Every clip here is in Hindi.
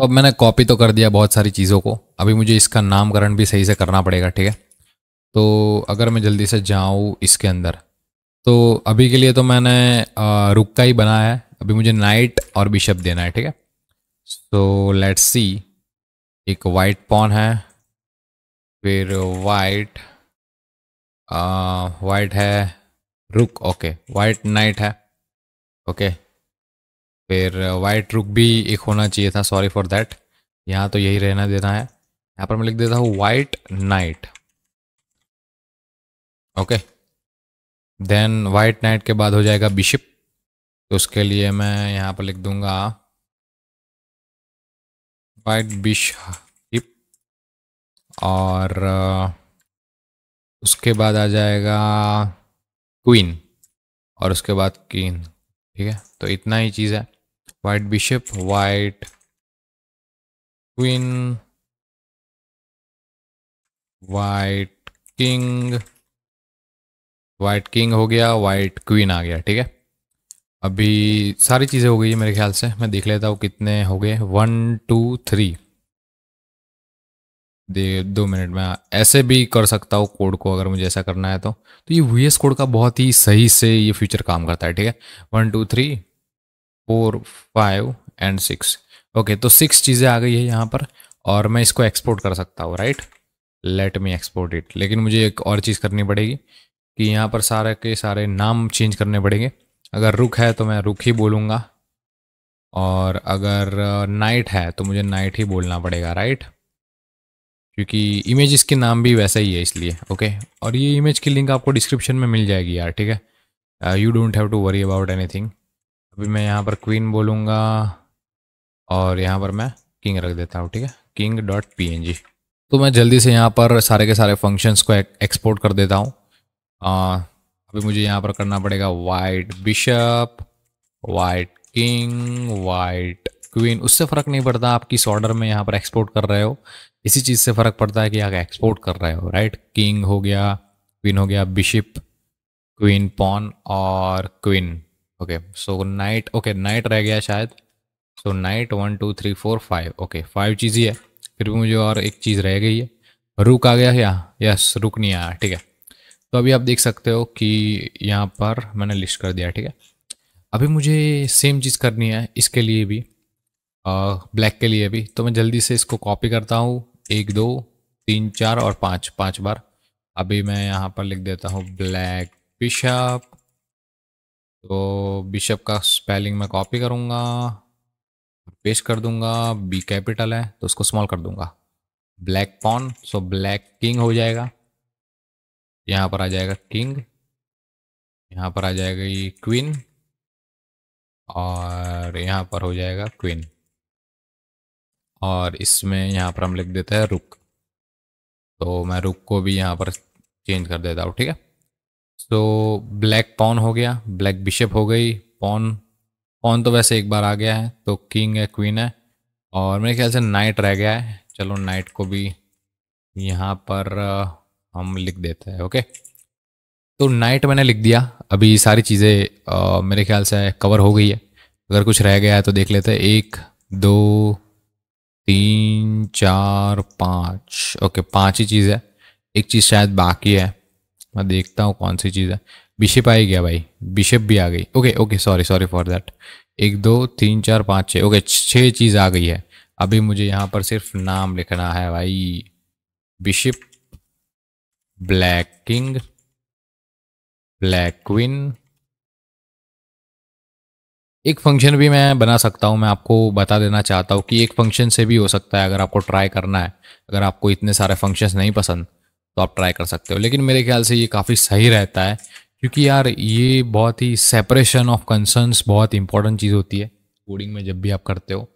तो अब मैंने कॉपी तो कर दिया बहुत सारी चीज़ों को अभी मुझे इसका नामकरण भी सही से करना पड़ेगा ठीक है तो अगर मैं जल्दी से जाऊँ इसके अंदर तो अभी के लिए तो मैंने रुक का ही बनाया है अभी मुझे नाइट और बिशप देना है ठीक है सो लेट्स सी एक वाइट पॉन है फिर वाइट वाइट है रुक ओके वाइट नाइट है ओके फिर वाइट रुक भी एक होना चाहिए था सॉरी फॉर दैट यहाँ तो यही रहना देना है यहाँ पर मैं लिख देता हूँ white knight okay then white knight के बाद हो जाएगा बिशप तो उसके लिए मैं यहाँ पर लिख दूंगा वाइट बिशप और उसके बाद आ जाएगा क्वीन और उसके बाद कीन ठीक है तो इतना ही चीज़ है white bishop white queen white king white king हो गया वाइट क्वीन आ गया ठीक है अभी सारी चीज़ें हो गई है मेरे ख्याल से मैं देख लेता हूँ कितने हो गए वन टू थ्री दे दो मिनट में ऐसे भी कर सकता हूँ कोड को अगर मुझे ऐसा करना है तो तो ये वी कोड का बहुत ही सही से ये फ्यूचर काम करता है ठीक है one two three four five and six okay तो सिक्स चीज़ें आ गई है यहाँ पर और मैं इसको एक्सपोर्ट कर सकता हूँ right let me export it लेकिन मुझे एक और चीज़ करनी पड़ेगी कि यहाँ पर सारे के सारे नाम चेंज करने पड़ेंगे अगर रुक है तो मैं रुक ही बोलूँगा और अगर नाइट uh, है तो मुझे नाइट ही बोलना पड़ेगा राइट क्योंकि इमेज इसके नाम भी वैसा ही है इसलिए ओके और ये इमेज की लिंक आपको डिस्क्रिप्शन में मिल जाएगी यार ठीक है you don't have to worry about anything अभी मैं यहाँ पर क्वीन बोलूँगा और यहाँ पर मैं किंग रख देता हूँ ठीक है king dot P N G तो मैं जल्दी से यहाँ पर सारे के सारे फंक्शंस को एक्सपोर्ट कर देता हूँ अभी मुझे यहाँ पर करना पड़ेगा white bishop white king white queen उससे फ़र्क नहीं पड़ता आप किस ऑर्डर में यहाँ पर एक्सपोर्ट कर रहे हो इसी चीज़ से फ़र्क पड़ता है कि आप एक्सपोर्ट कर रहे हो राइट किंग हो गया क्वीन हो गया बिशप क्वीन पॉन और queen okay so knight okay knight रह गया शायद so knight one two three four five okay five चीज़ ही है फिर भी मुझे और एक चीज़ रह गई है रुक आ गया यहाँ यस रुक नहीं आया ठीक है तो अभी आप देख सकते हो कि यहाँ पर मैंने लिस्ट कर दिया ठीक है अभी मुझे सेम चीज़ करनी है इसके लिए भी आ, ब्लैक के लिए भी तो मैं जल्दी से इसको कॉपी करता हूँ एक दो तीन चार और पाँच पाँच बार अभी मैं यहाँ पर लिख देता हूँ ब्लैक पिशाप तो बिशप का स्पेलिंग मैं कॉपी करूँगा पेश कर दूंगा बी कैपिटल है तो उसको स्मॉल कर दूंगा black pawn so black king हो जाएगा यहाँ पर आ जाएगा किंग यहाँ पर आ जाएगा ये क्वीन और यहाँ पर हो जाएगा क्वीन और इसमें यहाँ पर हम लिख देते हैं रुक तो मैं रुक को भी यहाँ पर चेंज कर देता हूँ ठीक है सो तो ब्लैक पॉन हो गया ब्लैक बिशप हो गई पॉन पॉन तो वैसे एक बार आ गया है तो किंग है क्वीन है और मेरे ख्याल से नाइट रह गया है चलो नाइट को भी यहाँ पर हम लिख देते हैं ओके तो नाइट मैंने लिख दिया अभी सारी चीज़ें मेरे ख्याल से कवर हो गई है अगर कुछ रह गया है तो देख लेते हैं एक दो तीन चार पाँच ओके पांच ही चीज़ है एक चीज़ शायद बाकी है मैं देखता हूँ कौन सी चीज़ है बिशप आई गया भाई बिशप भी आ गई okay okay sorry sorry for that एक दो तीन चार पाँच छः ओके छः चीज़ आ गई है अभी मुझे यहाँ पर सिर्फ नाम लिखना है भाई bishop black king black queen एक फंक्शन भी मैं बना सकता हूं मैं आपको बता देना चाहता हूँ कि एक फंक्शन से भी हो सकता है अगर आपको ट्राई करना है अगर आपको इतने सारे फंक्शंस नहीं पसंद तो आप ट्राई कर सकते हो लेकिन मेरे ख्याल से ये काफ़ी सही रहता है क्योंकि यार ये बहुत ही सेपरेशन ऑफ कंसर्न्स बहुत इंपॉर्टेंट चीज़ होती है कोडिंग में जब भी आप करते हो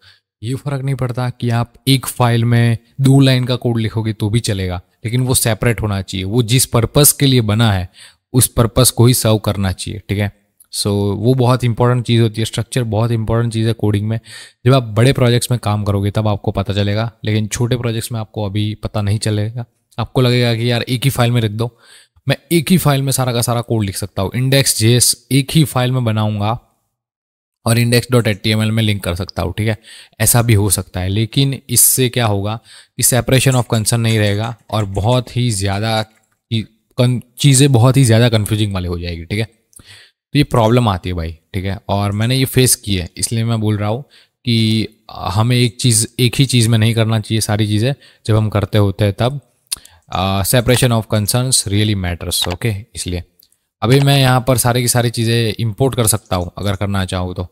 ये फ़र्क नहीं पड़ता कि आप एक फाइल में दो लाइन का कोड लिखोगे तो भी चलेगा लेकिन वो सेपरेट होना चाहिए वो जिस पर्पज़ के लिए बना है उस पर्पज़ को ही सर्व करना चाहिए ठीक है सो so, वो बहुत इंपॉर्टेंट चीज़ होती है स्ट्रक्चर बहुत इंपॉर्टेंट चीज़ है कोडिंग में जब आप बड़े प्रोजेक्ट्स में काम करोगे तब आपको पता चलेगा लेकिन छोटे प्रोजेक्ट्स में आपको अभी पता नहीं चलेगा आपको लगेगा कि यार एक ही फाइल में रख दो मैं एक ही फाइल में सारा का सारा कोड लिख सकता हूँ इंडेक्स जेस एक ही फाइल में बनाऊंगा और इंडेक्स डॉट एट में लिंक कर सकता हूँ ठीक है ऐसा भी हो सकता है लेकिन इससे क्या होगा कि सेपरेशन ऑफ कंसर्न नहीं रहेगा और बहुत ही ज़्यादा चीज़ें बहुत ही ज़्यादा कन्फ्यूजिंग वाली हो जाएगी ठीक है तो ये प्रॉब्लम आती है भाई ठीक है और मैंने ये फेस की है इसलिए मैं बोल रहा हूँ कि हमें एक चीज़ एक ही चीज़ में नहीं करना चाहिए सारी चीज़ें जब हम करते होते हैं तब separation of concerns really matters okay इसलिए अभी मैं यहाँ पर सारी की सारी चीज़ें इंपोर्ट कर सकता हूँ अगर करना चाहूँ तो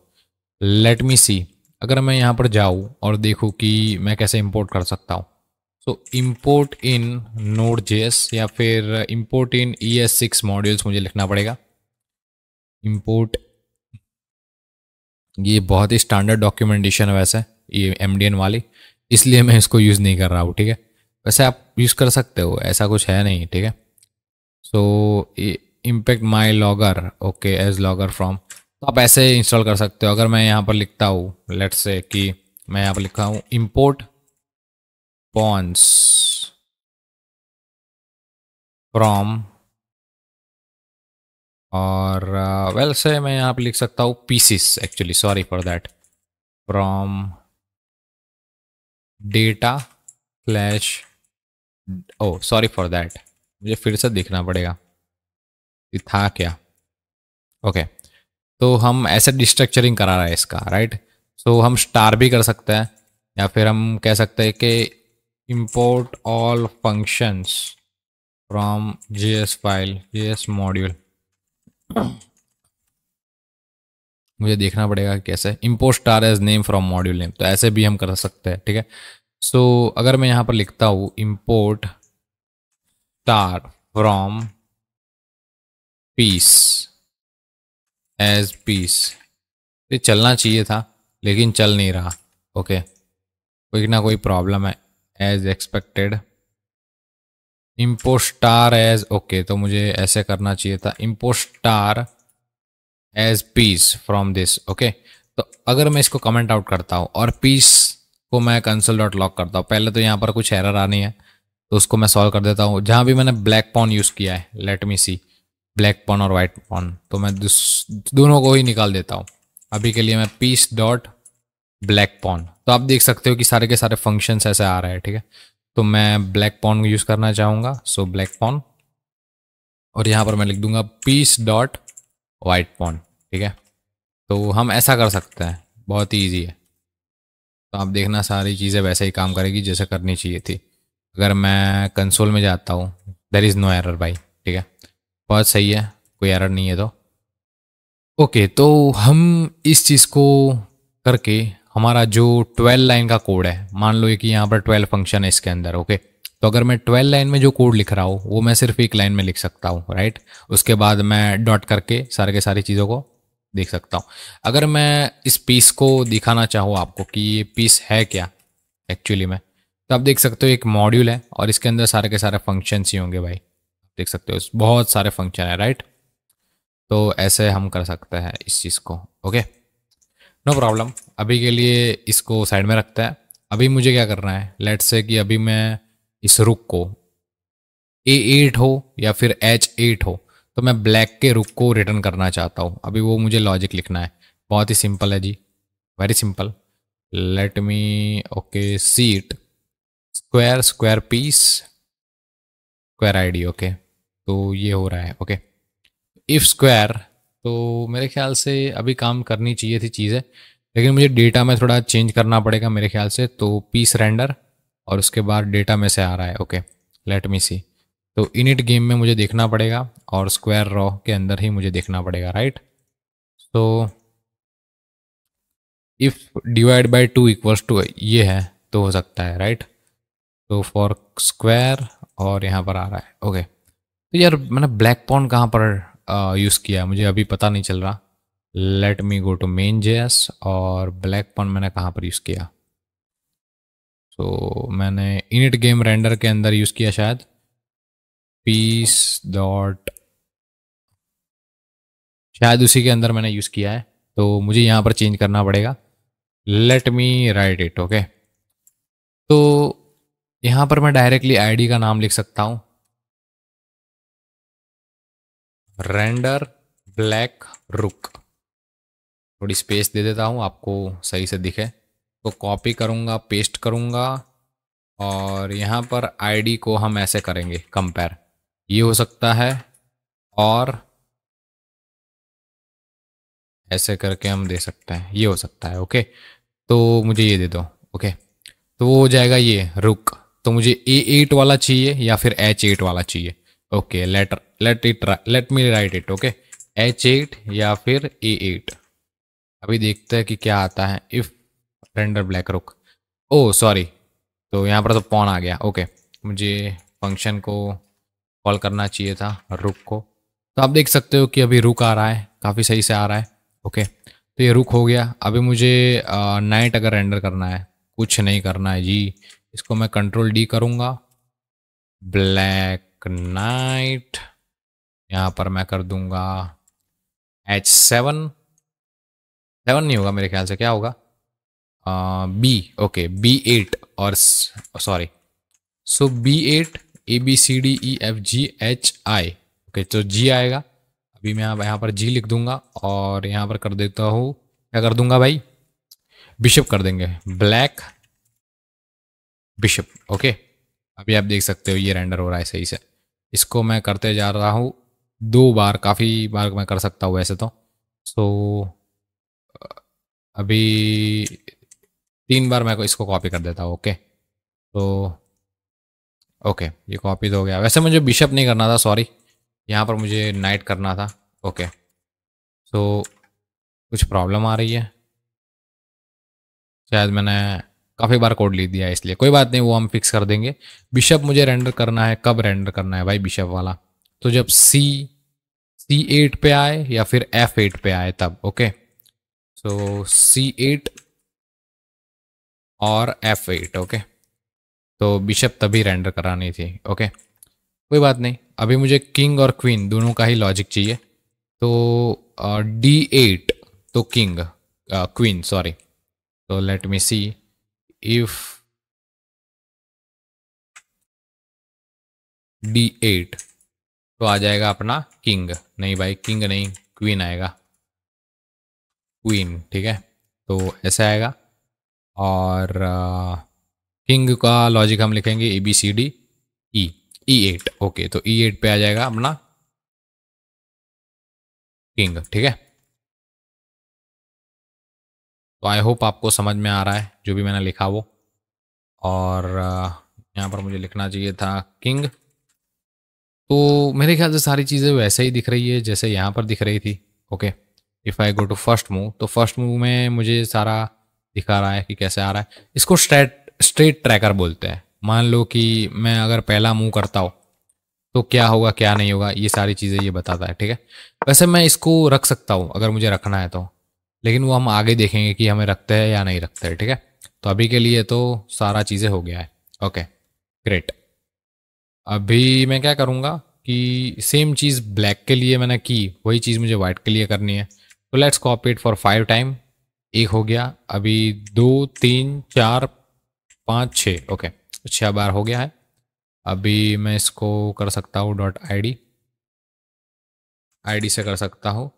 लेट मी सी अगर मैं यहाँ पर जाऊँ और देखूँ कि मैं कैसे इंपोर्ट कर सकता हूँ सो इम्पोर्ट इन नोड जे या फिर import in E S six modules मुझे लिखना पड़ेगा इम्पोर्ट ये बहुत ही स्टैंडर्ड डॉक्यूमेंटेशन है वैसे ये एम वाली इसलिए मैं इसको यूज़ नहीं कर रहा हूँ ठीक है वैसे आप यूज़ कर सकते हो ऐसा कुछ है नहीं ठीक है so impact my logger okay as logger from तो आप ऐसे इंस्टॉल कर सकते हो अगर मैं यहाँ पर लिखता हूँ लेट से कि मैं यहाँ पर लिखा हूँ इम्पोर्ट पॉन्स फ्रॉम और वेल uh, well, से मैं यहाँ पर लिख सकता हूँ pieces actually sorry for that from data slash O sorry for that मुझे फिर से देखना पड़ेगा कि था क्या ओके तो हम ऐसे डिस्ट्रक्चरिंग करा रहा है इसका राइट सो हम स्टार भी कर सकते हैं या फिर हम कह सकते हैं कि functions from functions S file file S module मुझे देखना पड़ेगा कैसे import star as name from module name तो ऐसे भी हम कर सकते हैं ठीक है सो so, अगर मैं यहाँ पर लिखता हूँ import star from piece as piece ये चलना चाहिए था लेकिन चल नहीं रहा ओके okay. कोई ना कोई प्रॉब्लम है as expected import star as okay तो मुझे ऐसे करना चाहिए था import star as piece from this okay तो अगर मैं इसको कमेंट आउट करता हूँ और पीस को मैं कंसल डॉट लॉक करता हूँ पहले तो यहाँ पर कुछ एरर आनी है तो उसको मैं सॉल्व कर देता हूँ जहाँ भी मैंने ब्लैक पॉन यूज़ किया है let me see black pawn और वाइट पॉन तो मैं दोनों को ही निकाल देता हूँ अभी के लिए मैं पीस डॉट ब्लैक पॉन तो आप देख सकते हो कि सारे के सारे फंक्शंस ऐसे आ रहे हैं ठीक है तो मैं ब्लैक पॉन यूज़ करना चाहूँगा सो ब्लैक पॉन और यहाँ पर मैं लिख दूंगा पीस डॉट वाइट पॉन ठीक है तो हम ऐसा कर सकते हैं बहुत ही ईजी है तो आप देखना सारी चीज़ें वैसे ही काम करेगी जैसे करनी चाहिए थी अगर मैं कंसोल में जाता हूँ देर इज़ नो एरर भाई ठीक है बहुत सही है कोई एरर नहीं है तो ओके तो हम इस चीज़ को करके हमारा जो 12 लाइन का कोड है मान लो कि यहाँ पर 12 फंक्शन है इसके अंदर ओके तो अगर मैं 12 लाइन में जो कोड लिख रहा हूँ वो मैं सिर्फ एक लाइन में लिख सकता हूँ राइट उसके बाद मैं डॉट करके सारे के सारी चीज़ों को देख सकता हूँ अगर मैं इस पीस को दिखाना चाहूँ आपको कि ये पीस है क्या एक्चुअली में तो आप देख सकते हो एक मॉड्यूल है और इसके अंदर सारे के सारे फंक्शंस ही होंगे भाई देख सकते हो बहुत सारे फंक्शन है राइट तो ऐसे हम कर सकते हैं इस चीज़ को ओके नो प्रॉब्लम अभी के लिए इसको साइड में रखता है अभी मुझे क्या करना है लेट से कि अभी मैं इस रुक को ए एट हो या फिर एच एट हो तो मैं ब्लैक के रुक को रिटर्न करना चाहता हूँ अभी वो मुझे लॉजिक लिखना है बहुत ही सिंपल है जी very simple let me okay seat square square piece square ID okay तो ये हो रहा है ओके इफ़ स्क्वायर तो मेरे ख्याल से अभी काम करनी चाहिए थी चीज़ें लेकिन मुझे डेटा में थोड़ा चेंज करना पड़ेगा मेरे ख्याल से तो पीस रेंडर और उसके बाद डेटा में से आ रहा है ओके लेट मी सी तो इनिट गेम में मुझे देखना पड़ेगा और स्क्वायर रॉ के अंदर ही मुझे देखना पड़ेगा right so if divide by two equals two ये है तो हो सकता है राइट तो फॉर स्क्वायर और यहाँ पर आ रहा है ओके तो यार मैंने ब्लैक पॉन कहाँ पर यूज़ किया मुझे अभी पता नहीं चल रहा let me go to main J और ब्लैक पॉन मैंने कहाँ पर यूज़ किया सो so, मैंने इनिट गेम रेंडर के अंदर यूज़ किया शायद पीस डॉट शायद उसी के अंदर मैंने यूज़ किया है तो मुझे यहाँ पर चेंज करना पड़ेगा let me write it okay तो यहाँ पर मैं डायरेक्टली आईडी का नाम लिख सकता हूँ रेंडर ब्लैक रुक थोड़ी स्पेस दे देता हूँ आपको सही से दिखे तो कॉपी करूँगा पेस्ट करूँगा और यहाँ पर आईडी को हम ऐसे करेंगे कंपेयर ये हो सकता है और ऐसे करके हम दे सकते हैं ये हो सकता है ओके तो मुझे ये दे दो ओके तो वो हो जाएगा ये रुक तो मुझे ए एट वाला चाहिए या फिर एच एट वाला चाहिए okay let let it let me write it okay H eight या फिर ए एट अभी देखते हैं कि क्या आता है इफ रेंडर ब्लैक रुक ओ oh, सॉरी तो यहाँ पर तो पॉन आ गया ओके मुझे फंक्शन को कॉल करना चाहिए था रुक को तो आप देख सकते हो कि अभी रुक आ रहा है काफ़ी सही से आ रहा है ओके तो ये रुक हो गया अभी मुझे नाइट अगर रेंडर करना है कुछ नहीं करना है जी इसको मैं कंट्रोल डी करूँगा ब्लैक नाइट यहाँ पर मैं कर दूँगा एच सेवन सेवन नहीं होगा मेरे ख्याल से क्या होगा बी ओके बी एट और sorry so B eight A B C D E F G H I okay तो जी आएगा अभी मैं यहाँ पर जी लिख दूंगा और यहाँ पर कर देता हूँ क्या कर दूंगा भाई बिशप कर देंगे ब्लैक बिशप ओके अभी आप देख सकते हो ये रेंडर हो रहा है सही से इसको मैं करते जा रहा हूँ दो बार काफ़ी बार मैं कर सकता हूँ वैसे तो सो so, अभी तीन बार मैं इसको कॉपी कर देता हूँ ओके तो ओके ये ये कॉपीज तो हो गया वैसे मुझे बिशप नहीं करना था सॉरी यहाँ पर मुझे नाइट करना था ओके सो so, कुछ प्रॉब्लम आ रही है शायद मैंने काफ़ी बार कोड ली दिया इसलिए कोई बात नहीं वो हम फिक्स कर देंगे बिशप मुझे रेंडर करना है कब रेंडर करना है भाई बिशप वाला तो जब सी सी एट पे आए या फिर एफ एट पे आए तब ओके सो सी एट और एफ एट ओके तो बिशप तभी रेंडर करानी थी ओके कोई बात नहीं अभी मुझे किंग और क्वीन दोनों का ही लॉजिक चाहिए तो डी एट तो किंग क्वीन सॉरी तो let me see if D eight तो आ जाएगा अपना किंग नहीं भाई किंग नहीं क्वीन आएगा क्वीन ठीक है तो ऐसे आएगा और आ, किंग का लॉजिक हम लिखेंगे A B C D E E eight okay तो ई e एट पे आ जाएगा अपना किंग ठीक है तो आई होप आपको समझ में आ रहा है जो भी मैंने लिखा वो और यहाँ पर मुझे लिखना चाहिए था किंग तो मेरे ख्याल से सारी चीज़ें वैसे ही दिख रही है जैसे यहाँ पर दिख रही थी okay if I go to first move तो फर्स्ट मूव में मुझे सारा दिखा रहा है कि कैसे आ रहा है इसको स्ट्रेट स्ट्रेट ट्रैकर बोलते हैं मान लो कि मैं अगर पहला मूव करता हूँ तो क्या होगा क्या नहीं होगा ये सारी चीज़ें ये बताता है ठीक है वैसे मैं इसको रख सकता हूँ अगर मुझे रखना है तो लेकिन वो हम आगे देखेंगे कि हमें रखते हैं या नहीं रखते हैं ठीक है तो अभी के लिए तो सारा चीज़ें हो गया है ओके ग्रेट अभी मैं क्या करूँगा कि सेम चीज़ ब्लैक के लिए मैंने की वही चीज़ मुझे वाइट के लिए करनी है तो let's copy it for five time एक हो गया अभी दो तीन चार पाँच छः ओके छः बार हो गया है अभी मैं इसको कर सकता हूँ डॉट आई डी से कर सकता हूँ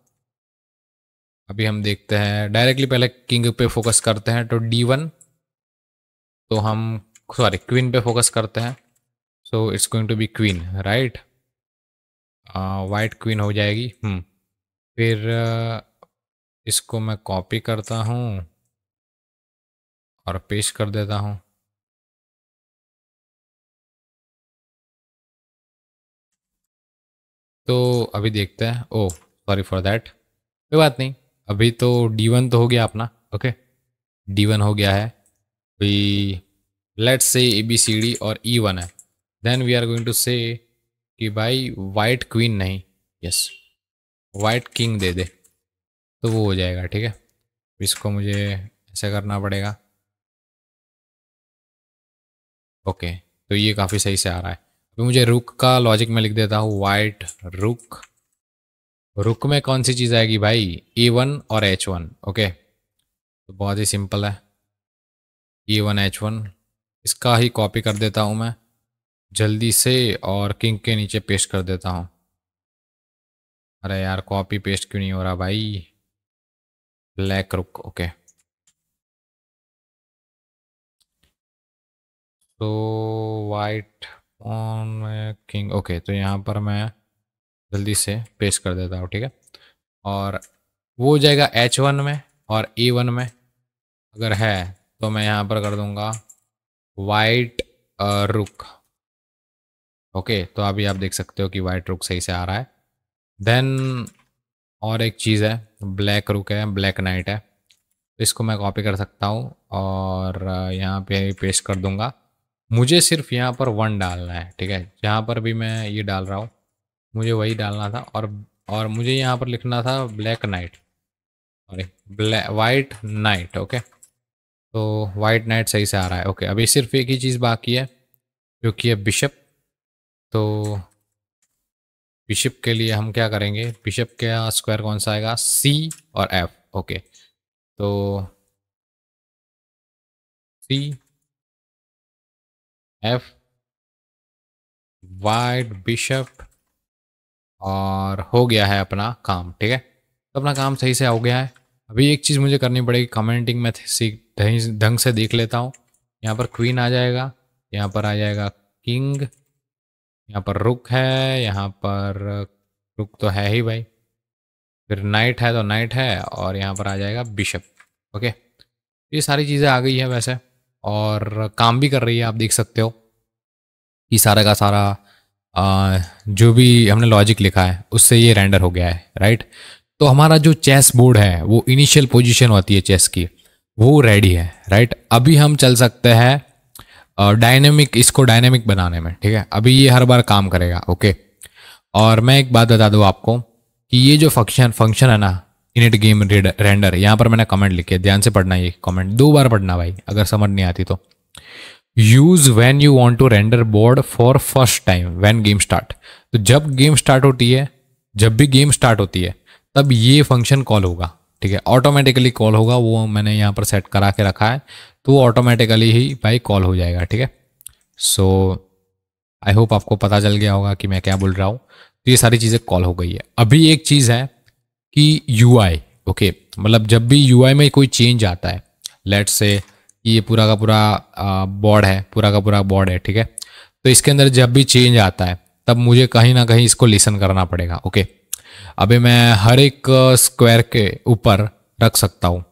अभी हम देखते हैं डायरेक्टली पहले किंग पे फोकस करते हैं तो डी वन तो हम सॉरी क्वीन पे फोकस करते हैं so it's going to be queen right white queen हो जाएगी हम्म फिर इसको मैं कॉपी करता हूँ और पेश कर देता हूँ तो अभी देखते हैं ओ सॉरी फॉर देट कोई बात नहीं अभी तो डी वन तो हो गया अपना ओके डी वन हो गया है अभी let's say A B C D और ई e वन है then we are going to say कि भाई वाइट क्वीन नहीं यस वाइट किंग दे दे तो वो हो जाएगा ठीक है इसको मुझे ऐसा करना पड़ेगा ओके तो ये काफ़ी सही से आ रहा है अभी मुझे रुक का लॉजिक में लिख देता हूँ वाइट रुक रुक में कौन सी चीज़ आएगी भाई ए e वन और एच वन ओके तो बहुत ही सिंपल है ए वन एच वन इसका ही कॉपी कर देता हूँ मैं जल्दी से और किंग के नीचे पेस्ट कर देता हूँ अरे यार कॉपी पेस्ट क्यों नहीं हो रहा भाई ब्लैक रुक ओके तो वाइट ऑन किंग ओके तो यहाँ पर मैं जल्दी से पेश कर देता हूँ ठीक है और वो हो जाएगा एच वन में और ए e वन में अगर है तो मैं यहाँ पर कर दूँगा वाइट रुक ओके तो अभी आप देख सकते हो कि वाइट रुक सही से आ रहा है देन और एक चीज़ है ब्लैक रुक है ब्लैक नाइट है इसको मैं कॉपी कर सकता हूँ और uh, यहाँ पे पेश कर दूँगा मुझे सिर्फ यहाँ पर वन डालना है ठीक है जहाँ पर भी मैं ये डाल रहा हूँ मुझे वही डालना था और और मुझे यहाँ पर लिखना था black knight sorry black white knight okay तो वाइट नाइट सही से आ रहा है ओके अभी सिर्फ एक ही चीज़ बाकी है जो कि है बिशप तो बिशप के लिए हम क्या करेंगे बिशप का स्क्वायर कौन सा आएगा सी और एफ ओके तो सी एफ वाइट बिशप और हो गया है अपना काम ठीक है तो अपना काम सही से हो गया है अभी एक चीज़ मुझे करनी पड़ेगी कमेंटिंग में ढंग से देख लेता हूँ यहाँ पर क्वीन आ जाएगा यहाँ पर आ जाएगा किंग यहाँ पर रुक है यहाँ पर रुक तो है ही भाई फिर नाइट है तो नाइट है और यहाँ पर आ जाएगा बिशप ओके ये सारी चीज़ें आ गई है वैसे और काम भी कर रही है आप देख सकते हो कि सारा का सारा आ, जो भी हमने लॉजिक लिखा है उससे ये रेंडर हो गया है राइट तो हमारा जो चेस बोर्ड है वो इनिशियल पोजीशन होती है चेस की वो रेडी है राइट अभी हम चल सकते हैं डायनेमिक इसको डायनेमिक बनाने में ठीक है अभी ये हर बार काम करेगा ओके और मैं एक बात बता दूँ आपको कि ये जो फंक्शन फंक्शन है ना इनिट गेम रेंडर यहाँ पर मैंने कमेंट लिखे ध्यान से पढ़ना ये कमेंट दो बार पढ़ना भाई अगर समझ नहीं आती तो use when you want to render board for first time when game start तो जब गेम स्टार्ट होती है जब भी गेम स्टार्ट होती है तब ये फंक्शन कॉल होगा ठीक है ऑटोमेटिकली कॉल होगा वो मैंने यहाँ पर सेट करा के रखा है तो वो ऑटोमेटिकली ही भाई कॉल हो जाएगा ठीक है सो आई होप आपको पता चल गया होगा कि मैं क्या बोल रहा हूँ तो ये सारी चीज़ें कॉल हो गई है अभी एक चीज़ है कि यू ओके मतलब जब भी यू में कोई चेंज आता है लेट से ये पूरा का पूरा बॉर्ड है पूरा का पूरा बॉर्ड है ठीक है तो इसके अंदर जब भी चेंज आता है तब मुझे कहीं ना कहीं इसको लिसन करना पड़ेगा ओके अभी मैं हर एक स्क्वायर के ऊपर रख सकता हूँ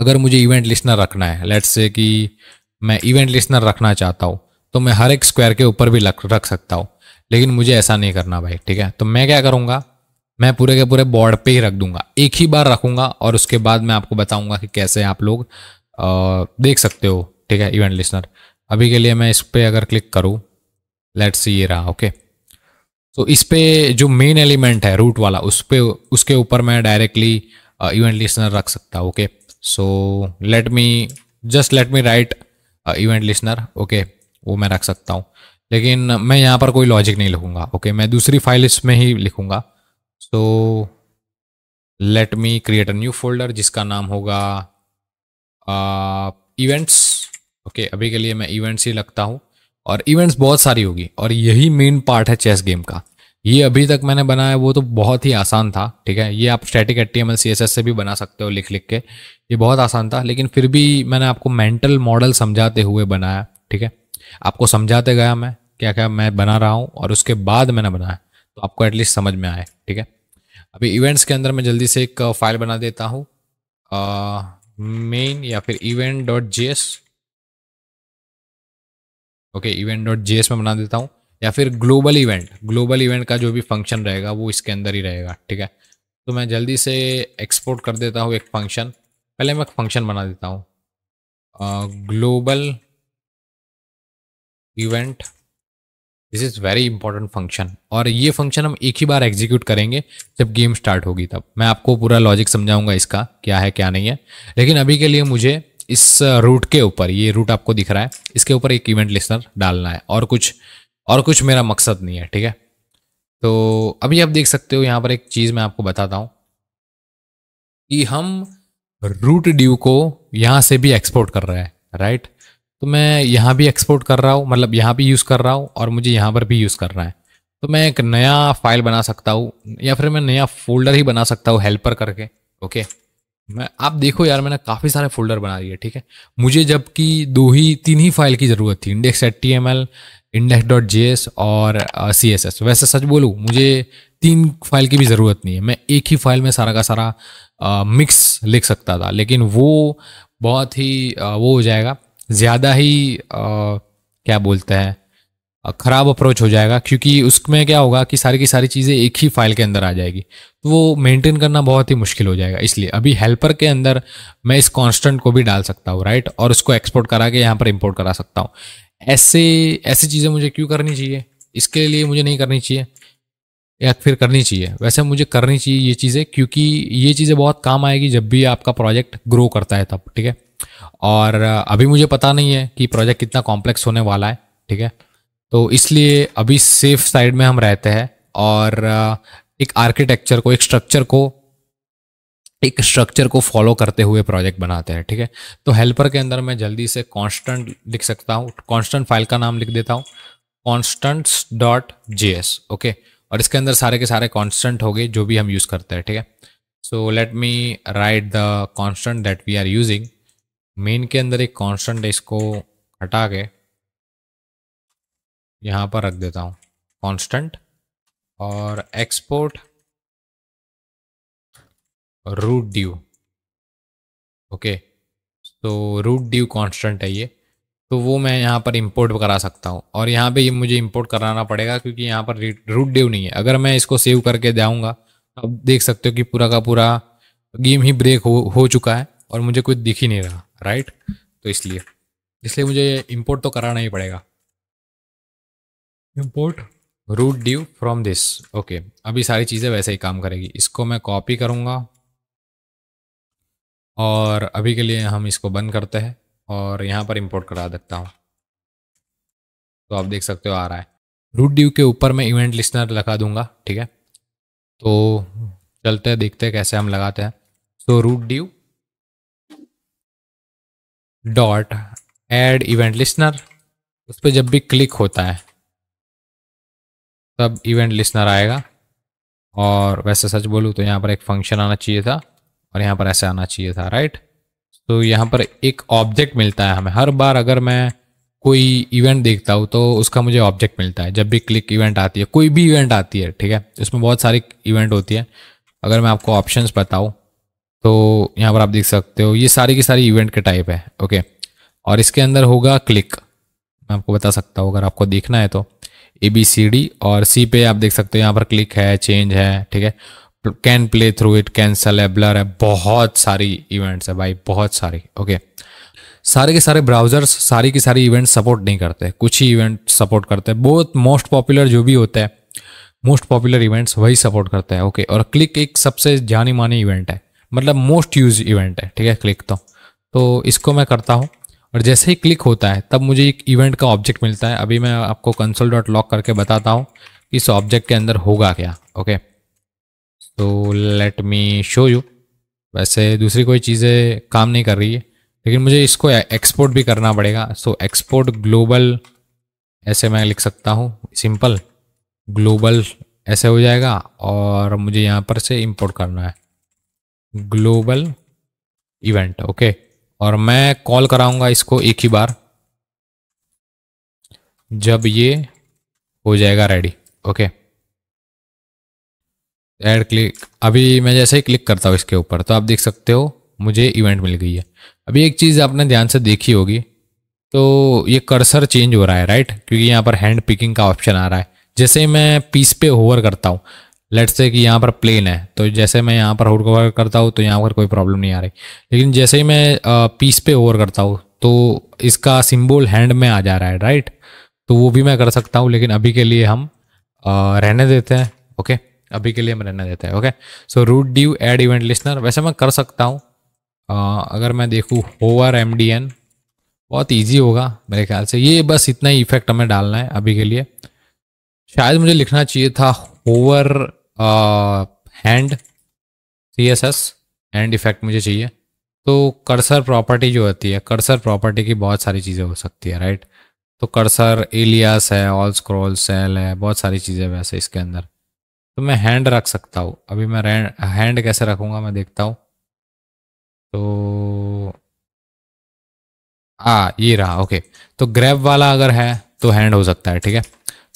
अगर मुझे इवेंट लिसनर रखना है लेट्स से कि मैं इवेंट लिसनर रखना चाहता हूँ तो मैं हर एक स्क्वायर के ऊपर भी रख सकता हूँ लेकिन मुझे ऐसा नहीं करना भाई ठीक है तो मैं क्या करूँगा मैं पूरे के पूरे बोर्ड पे ही रख दूंगा एक ही बार रखूंगा और उसके बाद मैं आपको बताऊंगा कि कैसे आप लोग आ, देख सकते हो ठीक है इवेंट लिस्नर अभी के लिए मैं इस पर अगर क्लिक करूँ लेट्स सी ये रहा ओके तो इस पर जो मेन एलिमेंट है रूट वाला उस पर उसके ऊपर मैं डायरेक्टली इवेंट लिसनर रख सकता हूँ okay so let me just let me write event listener okay वो मैं रख सकता हूँ लेकिन मैं यहाँ पर कोई लॉजिक नहीं लिखूँगा ओके okay? मैं दूसरी फाइल इसमें ही लिखूँगा so let me create a new folder जिसका नाम होगा इवेंट्स ओके okay, अभी के लिए मैं इवेंट्स ही लगता हूँ और इवेंट्स बहुत सारी होगी और यही मेन पार्ट है चेस गेम का ये अभी तक मैंने बनाया वो तो बहुत ही आसान था ठीक है ये आप static H T M L C S S से भी बना सकते हो लिख लिख के ये बहुत आसान था लेकिन फिर भी मैंने आपको मेंटल मॉडल समझाते हुए बनाया ठीक है आपको समझाते गया मैं क्या क्या मैं बना रहा हूँ और उसके बाद मैंने बनाया तो आपको एटलीस्ट समझ में आए ठीक है अभी इवेंट्स के अंदर मैं जल्दी से एक फाइल बना देता हूँ मेन या फिर event dot G S okay event dot J S में बना देता हूँ या फिर ग्लोबल इवेंट ग्लोबल इवेंट का जो भी फंक्शन रहेगा वो इसके अंदर ही रहेगा ठीक है तो मैं जल्दी से एक्सपोर्ट कर देता हूँ एक फंक्शन पहले मैं फंक्शन बना देता हूँ global event this is very important function और ये फंक्शन हम एक ही बार एग्जीक्यूट करेंगे जब गेम स्टार्ट होगी तब मैं आपको पूरा लॉजिक समझाऊंगा इसका क्या है क्या नहीं है लेकिन अभी के लिए मुझे इस रूट uh, के ऊपर ये रूट आपको दिख रहा है इसके ऊपर एक इवेंट लिस्टर डालना है और कुछ और कुछ मेरा मकसद नहीं है ठीक है तो अभी आप देख सकते हो यहाँ पर एक चीज़ मैं आपको बताता हूँ कि हम रूट ड्यू को यहाँ से भी एक्सपोर्ट कर रहे हैं राइट तो मैं यहाँ भी एक्सपोर्ट कर रहा हूँ मतलब यहाँ भी यूज़ कर रहा हूँ और मुझे यहाँ पर भी यूज़ करना है तो मैं एक नया फाइल बना सकता हूँ या फिर मैं नया फोल्डर ही बना सकता हूँ हेल्पर करके ओके मैं आप देखो यार मैंने काफ़ी सारे फोल्डर बना दिए ठीक है मुझे जबकि दो ही तीन ही फाइल की ज़रूरत थी index H T M L index dot J S और सी एस एस वैसे सच बोलूँ मुझे तीन फाइल की भी ज़रूरत नहीं है मैं एक ही फाइल में सारा का सारा मिक्स लिख सकता था लेकिन वो बहुत ही आ, वो हो जाएगा ज़्यादा ही आ, क्या बोलते हैं ख़राब अप्रोच हो जाएगा क्योंकि उसमें क्या होगा कि सारी की सारी चीज़ें एक ही फाइल के अंदर आ जाएगी तो वो मेंटेन करना बहुत ही मुश्किल हो जाएगा इसलिए अभी हेल्पर के अंदर मैं इस कांस्टेंट को भी डाल सकता हूँ राइट और उसको एक्सपोर्ट करा के यहाँ पर इंपोर्ट करा सकता हूँ ऐसे ऐसी चीज़ें मुझे क्यों करनी चाहिए इसके लिए मुझे नहीं करनी चाहिए या फिर करनी चाहिए वैसे मुझे करनी चाहिए ये चीज़ें क्योंकि ये चीज़ें बहुत काम आएगी जब भी आपका प्रोजेक्ट ग्रो करता है तब ठीक है और अभी मुझे पता नहीं है कि प्रोजेक्ट कितना कॉम्प्लेक्स होने वाला है ठीक है तो इसलिए अभी सेफ साइड में हम रहते हैं और एक आर्किटेक्चर को एक स्ट्रक्चर को एक स्ट्रक्चर को फॉलो करते हुए प्रोजेक्ट बनाते हैं ठीक है थीके? तो हेल्पर के अंदर मैं जल्दी से कॉन्स्टेंट लिख सकता हूँ कॉन्स्टेंट फाइल का नाम लिख देता हूँ constants dot J S okay और इसके अंदर सारे के सारे कॉन्स्टेंट हो गए जो भी हम यूज़ करते हैं ठीक है so let me write the constant that we are using main के अंदर एक कांस्टेंट है इसको हटा के यहाँ पर रख देता हूँ कांस्टेंट और एक्सपोर्ट रूट ड्यू ओके तो रूट ड्यू कांस्टेंट है ये तो वो मैं यहाँ पर इंपोर्ट करा सकता हूँ और यहाँ पे ये मुझे इंपोर्ट कराना पड़ेगा क्योंकि यहाँ पर रूट ड्यू नहीं है अगर मैं इसको सेव करके जाऊँगा तो आप देख सकते हो कि पूरा का पूरा गेम ही ब्रेक हो हो चुका है और मुझे कुछ दिख ही नहीं रहा राइट तो इसलिए इसलिए मुझे इम्पोर्ट तो कराना ही पड़ेगा import root due from this okay अभी सारी चीज़ें वैसे ही काम करेगी इसको मैं कॉपी करूँगा और अभी के लिए हम इसको बंद करते हैं और यहाँ पर इम्पोर्ट करा देता हूँ तो आप देख सकते हो आ रहा है रूट ड्यू के ऊपर मैं इवेंट लिस्नर लगा दूंगा ठीक है तो चलते हैं देखते हैं कैसे हम लगाते हैं so root due dot add event listener उस पर जब भी क्लिक होता है तब इवेंट लिसनर आएगा और वैसे सच बोलूँ तो यहाँ पर एक फंक्शन आना चाहिए था और यहाँ पर ऐसे आना चाहिए था राइट तो यहाँ पर एक ऑब्जेक्ट मिलता है हमें हर बार अगर मैं कोई इवेंट देखता हूँ तो उसका मुझे ऑब्जेक्ट मिलता है जब भी क्लिक इवेंट आती है कोई भी इवेंट आती है ठीक है उसमें बहुत सारी इवेंट होती है अगर मैं आपको ऑप्शंस बताऊँ तो यहाँ पर आप देख सकते हो ये सारी की सारी इवेंट के टाइप है ओके और इसके अंदर होगा क्लिक मैं आपको बता सकता हूँ अगर आपको देखना है तो ए बी सी डी और सी पे आप देख सकते हो यहाँ पर क्लिक है चेंज है ठीक है can play through it cancel है ब्लर है बहुत सारी इवेंट्स है भाई बहुत सारी ओके सारे के सारे ब्राउजर्स सारी की सारी इवेंट सपोर्ट नहीं करते कुछ ही इवेंट सपोर्ट करते हैं बहुत मोस्ट पॉपुलर जो भी होता है मोस्ट पॉपुलर इवेंट्स वही सपोर्ट करता है ओके और क्लिक एक सबसे जानी मानी इवेंट है मतलब मोस्ट यूज इवेंट है ठीक है क्लिक तो तो इसको मैं करता हूँ और जैसे ही क्लिक होता है तब मुझे एक इवेंट का ऑब्जेक्ट मिलता है अभी मैं आपको कंसोल डॉट लॉक करके बताता हूँ कि इस ऑब्जेक्ट के अंदर होगा क्या ओके तो लेट मी शो यू वैसे दूसरी कोई चीज़ें काम नहीं कर रही है लेकिन मुझे इसको एक्सपोर्ट भी करना पड़ेगा सो एक्सपोर्ट ग्लोबल ऐसे मैं लिख सकता हूँ सिंपल ग्लोबल ऐसे हो जाएगा और मुझे यहाँ पर से इंपोर्ट करना है ग्लोबल इवेंट ओके और मैं कॉल कराऊंगा इसको एक ही बार जब ये हो जाएगा रेडी ओके एड क्लिक अभी मैं जैसे ही क्लिक करता हूँ इसके ऊपर तो आप देख सकते हो मुझे इवेंट मिल गई है अभी एक चीज़ आपने ध्यान से देखी होगी तो ये कर्सर चेंज हो रहा है राइट क्योंकि यहाँ पर हैंड पिकिंग का ऑप्शन आ रहा है जैसे ही मैं पीस पे होवर करता हूँ लेट से कि यहाँ पर प्लेन है तो जैसे मैं यहाँ पर होवर करता हूँ तो यहाँ पर कोई प्रॉब्लम नहीं आ रही लेकिन जैसे ही मैं पीस पे ओवर करता हूँ तो इसका सिंबल हैंड में आ जा रहा है राइट तो वो भी मैं कर सकता हूँ लेकिन अभी के लिए हम रहने देते हैं ओके अभी के लिए हम रहने देते हैं okay so root do add event listener वैसे मैं कर सकता हूँ अगर मैं देखूँ होवर एम डी एन बहुत ईजी होगा मेरे ख्याल से ये बस इतना ही इफेक्ट हमें डालना है अभी के लिए शायद मुझे लिखना चाहिए था hover and C S S and effect मुझे चाहिए तो कर्सर प्रॉपर्टी जो होती है कर्सर प्रॉपर्टी की बहुत सारी चीज़ें हो सकती है राइट तो कर्सर एलियास है ऑल स्क्रोल सेल है बहुत सारी चीज़ें वैसे इसके अंदर तो मैं हैंड रख सकता हूँ अभी मैं हैंड कैसे रखूँगा मैं देखता हूँ तो आ हाँ, ये रहा ओके तो ग्रैब वाला अगर है तो हैंड हो सकता है ठीक है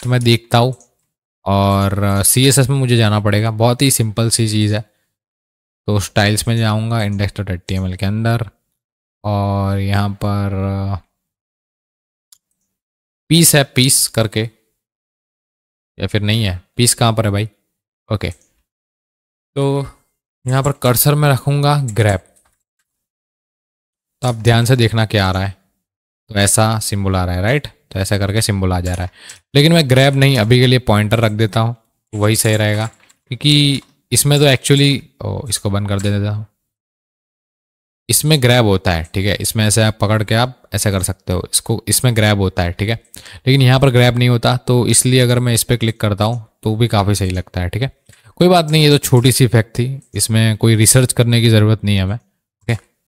तो मैं देखता हूँ और सी एस एस में मुझे जाना पड़ेगा बहुत ही सिंपल सी चीज़ है तो स्टाइल्स में जाऊँगा इंडेक्स डॉट एट के अंदर और यहाँ पर पीस है पीस करके या फिर नहीं है पीस कहाँ पर है भाई ओके तो यहाँ पर कर्सर में रखूँगा ग्रैप तो आप ध्यान से देखना क्या आ रहा है तो ऐसा सिंबल आ रहा है राइट तो ऐसा करके सिंबल आ जा रहा है लेकिन मैं ग्रैब नहीं अभी के लिए पॉइंटर रख देता हूँ वही सही रहेगा क्योंकि इसमें तो एक्चुअली इसको बंद कर दे देता हूँ इसमें ग्रैब होता है ठीक है इसमें ऐसे आप पकड़ के आप ऐसा कर सकते हो इसको इसमें ग्रैब होता है ठीक है लेकिन यहाँ पर ग्रैब नहीं होता तो इसलिए अगर मैं इस पर क्लिक करता हूँ तो भी काफ़ी सही लगता है ठीक है कोई बात नहीं ये तो छोटी सी इफेक्ट थी इसमें कोई रिसर्च करने की ज़रूरत नहीं है हमें